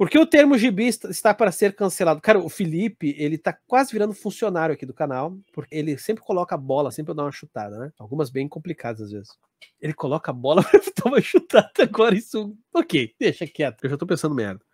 Por que o termo gibi está para ser cancelado? Cara, o Felipe, ele tá quase virando funcionário aqui do canal, porque ele sempre coloca a bola, sempre eu dou uma chutada, né? Algumas bem complicadas às vezes. Ele coloca a bola para dar uma chutada agora, isso. Ok, deixa quieto, eu já tô pensando merda.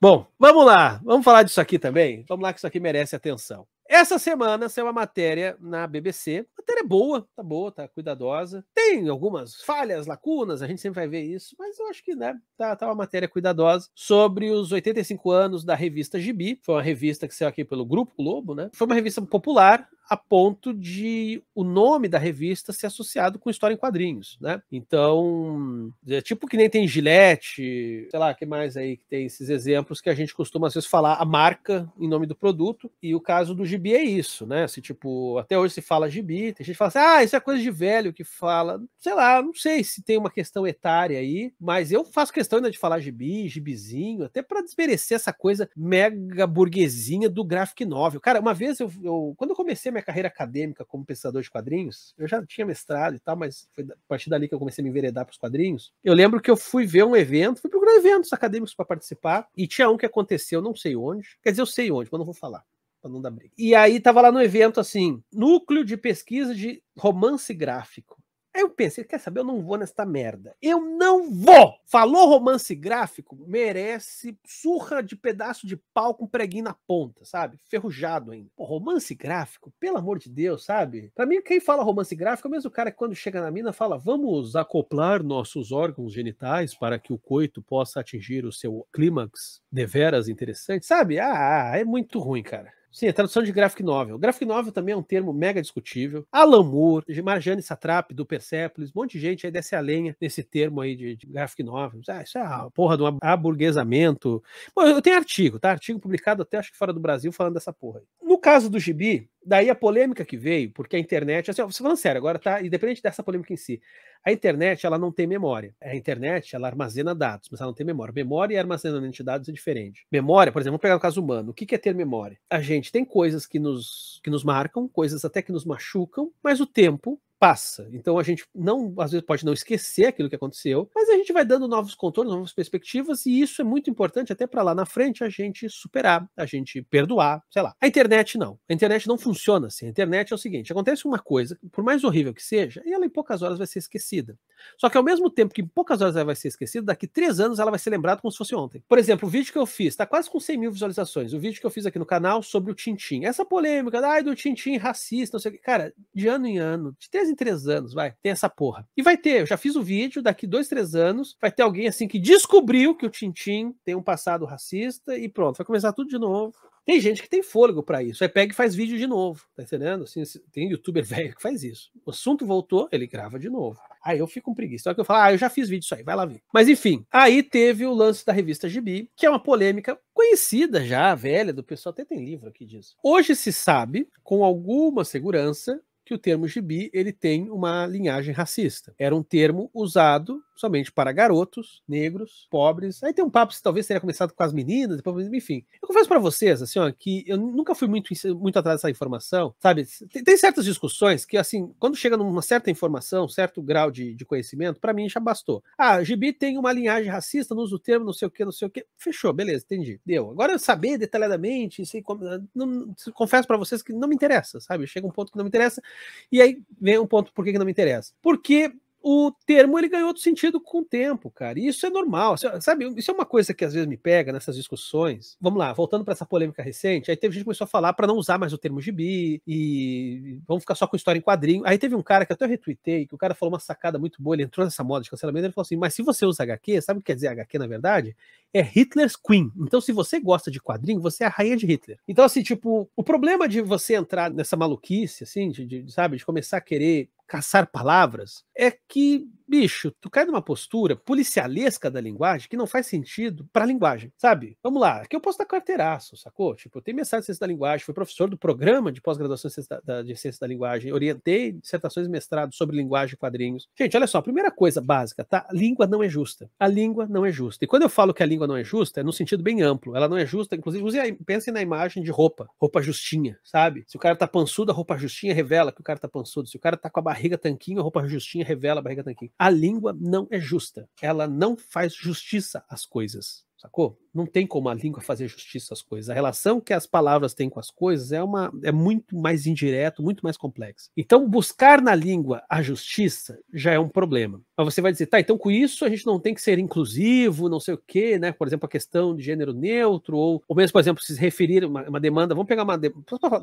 Bom, vamos lá, vamos falar disso aqui também? Vamos lá, que isso aqui merece atenção. Essa semana saiu uma matéria na BBC. A matéria é boa, tá boa, tá cuidadosa. Tem algumas falhas, lacunas, a gente sempre vai ver isso, mas eu acho que né, tá, tá uma matéria cuidadosa sobre os 85 anos da revista Gibi. Foi uma revista que saiu aqui pelo Grupo Globo, né? Foi uma revista popular, a ponto de o nome da revista ser associado com história em quadrinhos, né? Então, é tipo que nem tem Gillette, sei lá, que mais aí que tem esses exemplos que a gente costuma às vezes falar a marca em nome do produto, e o caso do gibi é isso, né? Se assim, tipo, até hoje se fala gibi, tem gente que fala assim, ah, isso é coisa de velho que fala, sei lá, não sei se tem uma questão etária aí, mas eu faço questão ainda de falar gibi, gibizinho, até para desmerecer essa coisa mega burguesinha do graphic novel. Cara, uma vez eu, eu quando eu comecei minha carreira acadêmica como pensador de quadrinhos, eu já tinha mestrado e tal, mas foi a partir dali que eu comecei a me enveredar para os quadrinhos. Eu lembro que eu fui ver um evento, fui procurar eventos acadêmicos para participar, e tinha um que aconteceu, não sei onde. Quer dizer, eu sei onde, mas não vou falar. para não dar briga. E aí tava lá no evento assim, núcleo de pesquisa de romance gráfico. Aí eu pensei, quer saber? Eu não vou nesta merda. Eu não vou! Falou romance gráfico, merece surra de pedaço de pau com preguinho na ponta, sabe? Ferrujado ainda. Pô, romance gráfico, pelo amor de Deus, sabe? Pra mim, quem fala romance gráfico é o mesmo cara que quando chega na mina fala: vamos acoplar nossos órgãos genitais para que o coito possa atingir o seu clímax deveras interessante, sabe? Ah, ah, ah, é muito ruim, cara. Sim, a tradução de graphic novel. Graphic novel também é um termo mega discutível. Alan Moore, Marjane Satrap, do Persepolis, um monte de gente aí desce a lenha nesse termo aí de, de graphic novel. Ah, isso é a porra de um aburguesamento. Bom, eu tenho artigo, tá? Artigo publicado até acho que fora do Brasil falando dessa porra aí. No caso do gibi, daí a polêmica que veio, porque a internet, assim, falando sério, agora tá, independente dessa polêmica em si, a internet, ela não tem memória. A internet, ela armazena dados, mas ela não tem memória. Memória e armazenamento de dados é diferente. Memória, por exemplo, vamos pegar o caso humano. O que, que é ter memória? A gente tem coisas que nos, que nos marcam, coisas até que nos machucam, mas o tempo passa. Então a gente não, às vezes pode não esquecer aquilo que aconteceu, mas a gente vai dando novos contornos, novas perspectivas e isso é muito importante até para lá na frente a gente superar, a gente perdoar, sei lá. A internet não. A internet não funciona assim. A internet é o seguinte, acontece uma coisa, por mais horrível que seja, e ela em poucas horas vai ser esquecida. Só que ao mesmo tempo que em poucas horas ela vai ser esquecida, daqui três anos ela vai ser lembrada como se fosse ontem. Por exemplo, o vídeo que eu fiz, está quase com 100 mil visualizações, o vídeo que eu fiz aqui no canal sobre o Tintim. Essa polêmica, ai, do Tintim racista, não sei o que. Cara, de ano em ano, de três em três anos, vai, tem essa porra. E vai ter, eu já fiz o vídeo, daqui dois, três anos, vai ter alguém assim que descobriu que o Tintim tem um passado racista e pronto, vai começar tudo de novo. Tem gente que tem fôlego para isso. Aí pega e faz vídeo de novo, tá entendendo? Assim, tem youtuber velho que faz isso. O assunto voltou, ele grava de novo. Aí eu fico com preguiça. Só que eu falo, ah, eu já fiz vídeo isso aí, vai lá ver. Mas enfim, aí teve o lance da revista Gibi, que é uma polêmica conhecida já, velha, do pessoal, até tem livro aqui disso. Hoje se sabe, com alguma segurança, que o termo gibi ele tem uma linhagem racista. Era um termo usado somente para garotos, negros, pobres. Aí tem um papo que talvez teria começado com as meninas, depois, enfim. Eu confesso para vocês, assim, ó, que eu nunca fui muito, muito atrás dessa informação, sabe? Tem, tem certas discussões que, assim, quando chega numa certa informação, certo grau de, de conhecimento, para mim já bastou. Ah, Gibi tem uma linhagem racista, não usa o termo, não sei o que, não sei o que. Fechou, beleza, entendi. Deu. Agora eu saber detalhadamente, sei como. Ah, não, confesso para vocês que não me interessa, sabe? Chega um ponto que não me interessa, e aí vem um ponto por que não me interessa. Porque o termo ele ganhou outro sentido com o tempo, cara. E isso é normal. É, sabe, isso é uma coisa que às vezes me pega nessas discussões. Vamos lá, voltando para essa polêmica recente, aí teve gente que começou a falar para não usar mais o termo gibi e vamos ficar só com história em quadrinho. Aí teve um cara que até eu retuitei, que o cara falou uma sacada muito boa, ele entrou nessa moda de cancelamento, ele falou assim: "Mas se você usa HQ, sabe o que quer dizer HQ na verdade? É Hitler's Queen. Então se você gosta de quadrinho, você é a rainha de Hitler". Então assim, tipo, o problema de você entrar nessa maluquice assim, de, de sabe, de começar a querer caçar palavras, é que bicho, tu cai numa postura policialesca da linguagem que não faz sentido pra linguagem, sabe? Vamos lá, aqui eu posso dar carteiraço, sacou? Tipo, eu tenho mestrado em ciência da linguagem, fui professor do programa de pós-graduação de ciência da linguagem, orientei dissertações e mestrado sobre linguagem e quadrinhos. Gente, olha só, a primeira coisa básica, tá? A língua não é justa. A língua não é justa. E quando eu falo que a língua não é justa, é num sentido bem amplo. Ela não é justa, inclusive, use pensem na imagem de roupa, roupa justinha, sabe? Se o cara tá pançudo, a roupa justinha revela que o cara tá pançudo. Se o cara tá com a barriga tanquinho, a roupa justinha revela a barriga tanquinho a língua não é justa. Ela não faz justiça às coisas, sacou? não tem como a língua fazer justiça às coisas. A relação que as palavras têm com as coisas é, uma, é muito mais indireto, muito mais complexa. Então, buscar na língua a justiça já é um problema. Mas você vai dizer, tá, então com isso a gente não tem que ser inclusivo, não sei o quê, né? Por exemplo, a questão de gênero neutro, ou, ou mesmo, por exemplo, se referir uma, uma demanda, vamos pegar uma.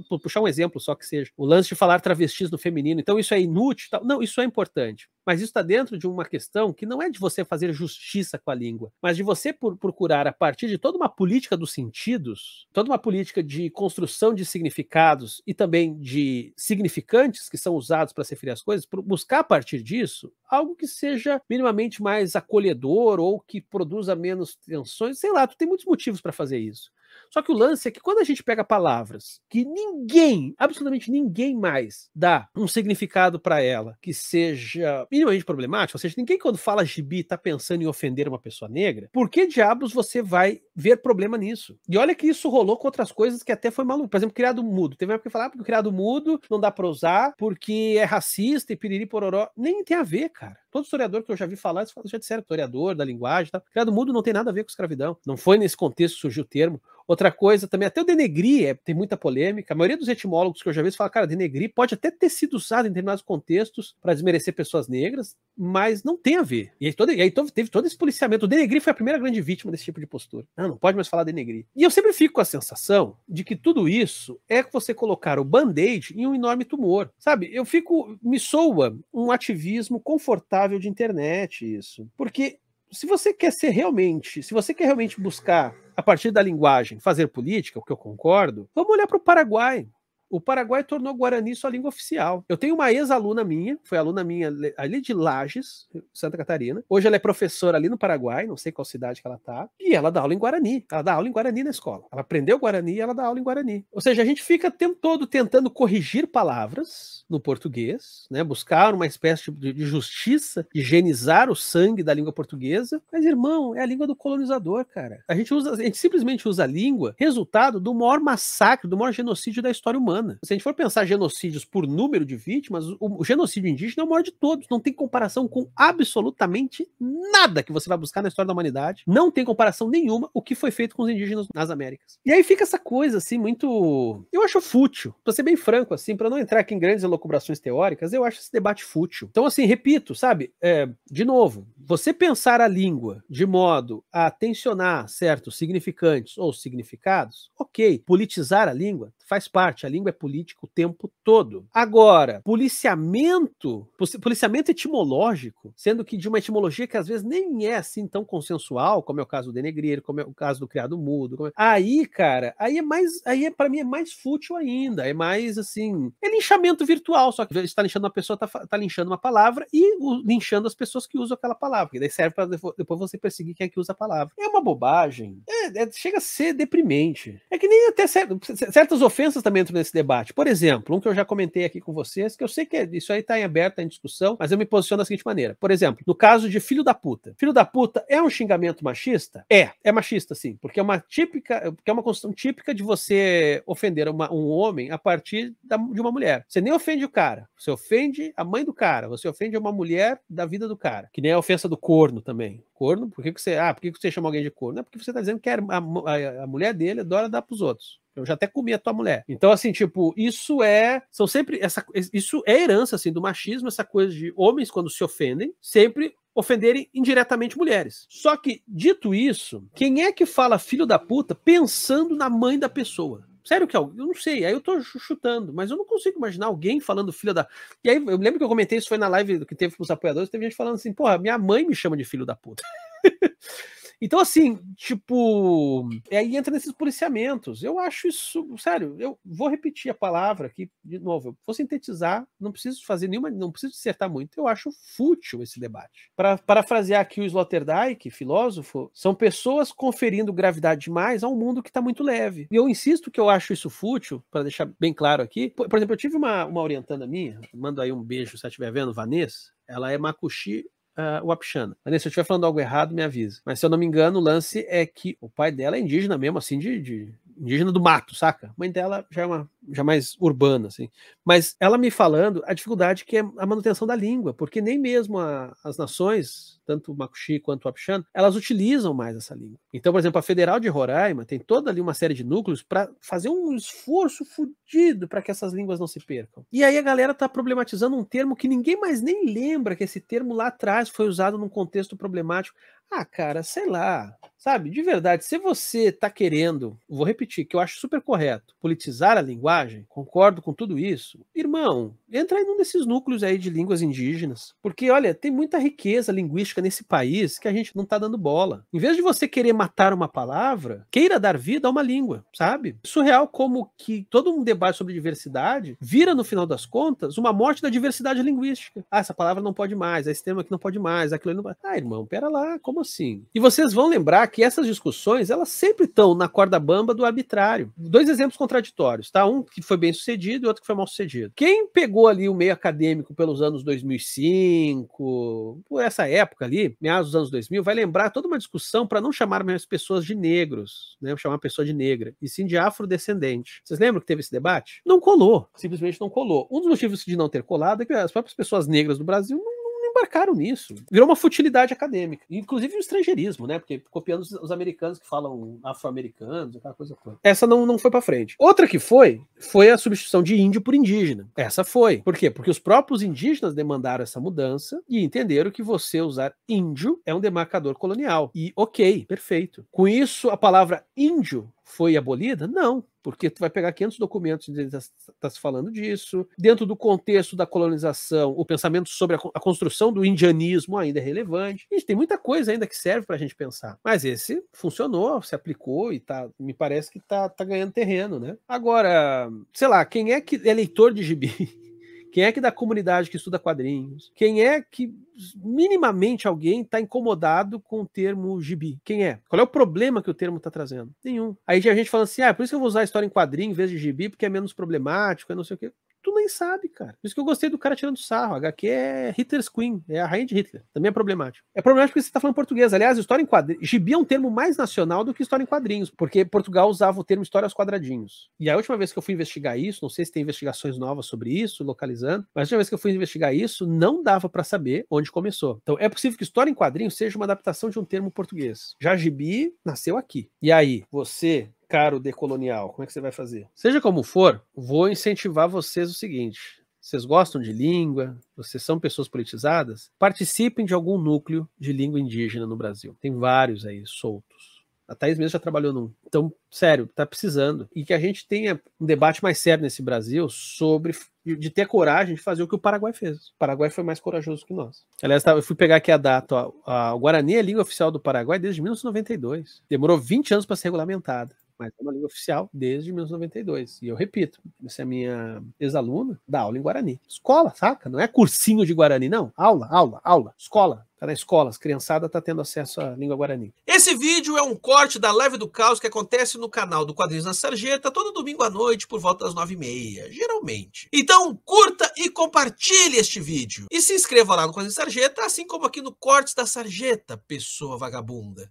Vou puxar um exemplo só que seja. O lance de falar travestis no feminino, então isso é inútil? Tal. Não, isso é importante. Mas isso está dentro de uma questão que não é de você fazer justiça com a língua, mas de você por, procurar a partir partir de toda uma política dos sentidos, toda uma política de construção de significados e também de significantes que são usados para se referir às coisas, buscar a partir disso algo que seja minimamente mais acolhedor ou que produza menos tensões, sei lá, tu tem muitos motivos para fazer isso. Só que o lance é que quando a gente pega palavras que ninguém, absolutamente ninguém mais dá um significado para ela que seja minimamente problemático, ou seja, ninguém quando fala gibi tá pensando em ofender uma pessoa negra, por que diabos você vai ver problema nisso? E olha que isso rolou com outras coisas que até foi maluco. Por exemplo, criado mudo. Teve uma época que falava ah, porque o criado mudo não dá para usar porque é racista e piriri pororó. Nem tem a ver, cara. Todo historiador que eu já vi falar, já disseram historiador da linguagem, tá? criado mudo não tem nada a ver com escravidão. Não foi nesse contexto que surgiu o termo. Outra coisa também, até o denegrir é, tem muita polêmica. A maioria dos etimólogos que eu já vi fala, cara, denegrir pode até ter sido usado em determinados contextos para desmerecer pessoas negras, mas não tem a ver. E aí, todo, e aí teve todo esse policiamento. O denegrir foi a primeira grande vítima desse tipo de postura. Ah, não pode mais falar denegrir. E eu sempre fico com a sensação de que tudo isso é você colocar o band-aid em um enorme tumor. Sabe, eu fico. Me soa um ativismo confortável de internet isso. Porque se você quer ser realmente, se você quer realmente buscar, a partir da linguagem, fazer política, o que eu concordo, vamos olhar para o Paraguai. O Paraguai tornou o Guarani sua língua oficial. Eu tenho uma ex-aluna minha, foi aluna minha ali de Lages, Santa Catarina. Hoje ela é professora ali no Paraguai, não sei qual cidade que ela tá, e ela dá aula em Guarani. Ela dá aula em Guarani na escola. Ela aprendeu Guarani e ela dá aula em Guarani. Ou seja, a gente fica o tempo todo tentando corrigir palavras no português, né? Buscar uma espécie de, de justiça, higienizar o sangue da língua portuguesa. Mas, irmão, é a língua do colonizador, cara. A gente, usa, a gente simplesmente usa a língua, resultado do maior massacre, do maior genocídio da história humana. Se a gente for pensar genocídios por número de vítimas, o, o genocídio indígena é o maior de todos. Não tem comparação com absolutamente nada que você vai buscar na história da humanidade. Não tem comparação nenhuma o que foi feito com os indígenas nas Américas. E aí fica essa coisa, assim, muito. Eu acho fútil, pra ser bem franco, assim, para não entrar aqui em grandes elucubrações teóricas, eu acho esse debate fútil. Então, assim, repito, sabe? É, de novo, você pensar a língua de modo a tensionar certos significantes ou significados, ok. Politizar a língua, faz parte, a língua é política o tempo todo. Agora, policiamento, policiamento etimológico, sendo que de uma etimologia que às vezes nem é assim tão consensual, como é o caso do denegrir, como é o caso do criado mudo. É... Aí, cara, aí é mais, aí é, para mim é mais fútil ainda, é mais assim, é linchamento virtual, só que está linchando uma pessoa, está tá linchando uma palavra e o, linchando as pessoas que usam aquela palavra, que daí serve para depois você perseguir quem é que usa a palavra. É uma bobagem, é, é, chega a ser deprimente. É que nem até certas ofensas ofensas também entram nesse debate. Por exemplo, um que eu já comentei aqui com vocês, que eu sei que é, isso aí está em aberto, tá em discussão, mas eu me posiciono da seguinte maneira. Por exemplo, no caso de filho da puta. Filho da puta é um xingamento machista? É, é machista sim, porque é uma típica, porque é uma construção típica de você ofender uma, um homem a partir da, de uma mulher. Você nem ofende o cara, você ofende a mãe do cara, você ofende uma mulher da vida do cara, que nem a ofensa do corno também. Corno, por que, que você, ah, por que, que você chama alguém de corno? É porque você está dizendo que a, a, a mulher dele adora dar pros outros. Eu já até comi a tua mulher. Então, assim, tipo, isso é. São sempre. Essa, isso é herança, assim, do machismo, essa coisa de homens, quando se ofendem, sempre ofenderem indiretamente mulheres. Só que, dito isso, quem é que fala filho da puta pensando na mãe da pessoa? Sério que é alguém? eu não sei, aí eu tô chutando, mas eu não consigo imaginar alguém falando filho da. E aí eu lembro que eu comentei isso foi na live que teve com os apoiadores, teve gente falando assim, porra, minha mãe me chama de filho da puta. Então, assim, tipo, é, aí entra nesses policiamentos. Eu acho isso, sério, eu vou repetir a palavra aqui de novo. Eu vou sintetizar, não preciso fazer nenhuma, não preciso dissertar muito. Eu acho fútil esse debate. Para parafrasear aqui o Sloterdijk, filósofo, são pessoas conferindo gravidade demais a um mundo que está muito leve. E eu insisto que eu acho isso fútil, para deixar bem claro aqui. Por, por exemplo, eu tive uma, uma orientanda minha, mando aí um beijo se ela estiver vendo, Vanessa. Ela é macuxi uh, ah, Wapixana. Mas se eu estiver falando algo errado, me avisa. Mas se eu não me engano, o lance é que o pai dela é indígena mesmo, assim, de, de indígena do mato, saca? A mãe dela já é uma já é mais urbana, assim. Mas ela me falando a dificuldade que é a manutenção da língua, porque nem mesmo a, as nações, tanto o Makuxi quanto o elas utilizam mais essa língua. Então, por exemplo, a Federal de Roraima tem toda ali uma série de núcleos para fazer um esforço fodido para que essas línguas não se percam. E aí a galera tá problematizando um termo que ninguém mais nem lembra que esse termo lá atrás foi usado num contexto problemático. Ah, cara, sei lá. Sabe, de verdade, se você tá querendo, vou repetir, que eu acho super correto, politizar a linguagem, concordo com tudo isso, irmão, entra em um desses núcleos aí de línguas indígenas. Porque, olha, tem muita riqueza linguística nesse país que a gente não tá dando bola. Em vez de você querer matar uma palavra, queira dar vida a uma língua, sabe? Surreal como que todo um debate sobre diversidade vira, no final das contas, uma morte da diversidade linguística. Ah, essa palavra não pode mais, esse tema aqui não pode mais, aquilo ali não pode. Ah, irmão, pera lá, como como assim? E vocês vão lembrar que essas discussões, elas sempre estão na corda bamba do arbitrário. Dois exemplos contraditórios, tá? Um que foi bem sucedido e outro que foi mal sucedido. Quem pegou ali o meio acadêmico pelos anos 2005, por essa época ali, meados dos anos 2000, vai lembrar toda uma discussão para não chamar mais pessoas de negros, né? Chamar uma pessoa de negra, e sim de afrodescendente. Vocês lembram que teve esse debate? Não colou, simplesmente não colou. Um dos motivos de não ter colado é que as próprias pessoas negras do Brasil não embarcaram nisso. Virou uma futilidade acadêmica. Inclusive o estrangeirismo, né? Porque copiando os, os americanos que falam afro-americanos, aquela coisa toda. Essa não, não foi para frente. Outra que foi, foi a substituição de índio por indígena. Essa foi. Por quê? Porque os próprios indígenas demandaram essa mudança e entenderam que você usar índio é um demarcador colonial. E ok, perfeito. Com isso, a palavra índio foi abolida? Não, porque tu vai pegar 500 documentos e está tá se falando disso. Dentro do contexto da colonização, o pensamento sobre a, construção do indianismo ainda é relevante. Gente, tem muita coisa ainda que serve para a gente pensar. Mas esse funcionou, se aplicou e tá, me parece que está tá ganhando terreno, né? Agora, sei lá, quem é que é leitor de gibi? Quem é que da comunidade que estuda quadrinhos? Quem é que minimamente alguém está incomodado com o termo gibi? Quem é? Qual é o problema que o termo está trazendo? Nenhum. Aí a gente falando assim, ah, é por isso que eu vou usar história em quadrinho em vez de gibi, porque é menos problemático, é não sei o quê tu nem sabe, cara. Por isso que eu gostei do cara tirando sarro. A HQ é Hitler's Queen, é a rainha de Hitler. Também é problemático. É problemático porque você está falando português. Aliás, história em quadrinhos. Gibi é um termo mais nacional do que história em quadrinhos, porque Portugal usava o termo história aos quadradinhos. E a última vez que eu fui investigar isso, não sei se tem investigações novas sobre isso, localizando, mas a última vez que eu fui investigar isso, não dava para saber onde começou. Então é possível que história em quadrinhos seja uma adaptação de um termo português. Já Gibi nasceu aqui. E aí, você caro decolonial? Como é que você vai fazer? Seja como for, vou incentivar vocês o seguinte: vocês gostam de língua, vocês são pessoas politizadas, participem de algum núcleo de língua indígena no Brasil. Tem vários aí soltos. A Thaís mesmo já trabalhou num. Então, sério, tá precisando. E que a gente tenha um debate mais sério nesse Brasil sobre. de ter coragem de fazer o que o Paraguai fez. O Paraguai foi mais corajoso que nós. Aliás, tá, eu fui pegar aqui a data. o Guarani é a língua oficial do Paraguai desde 1992. Demorou 20 anos para ser regulamentada mas é uma língua oficial desde 1992. E eu repito, essa é a minha ex-aluna, dá aula em Guarani. Escola, saca? Não é cursinho de Guarani, não. Aula, aula, aula. Escola, Tá na escola, as criançada tá tendo acesso à língua guarani. Esse vídeo é um corte da live do caos que acontece no canal do Quadrinhos na Sarjeta todo domingo à noite por volta das nove e meia, geralmente. Então curta e compartilhe este vídeo. E se inscreva lá no Quadrinhos Sarjeta, assim como aqui no Cortes da Sarjeta, pessoa vagabunda.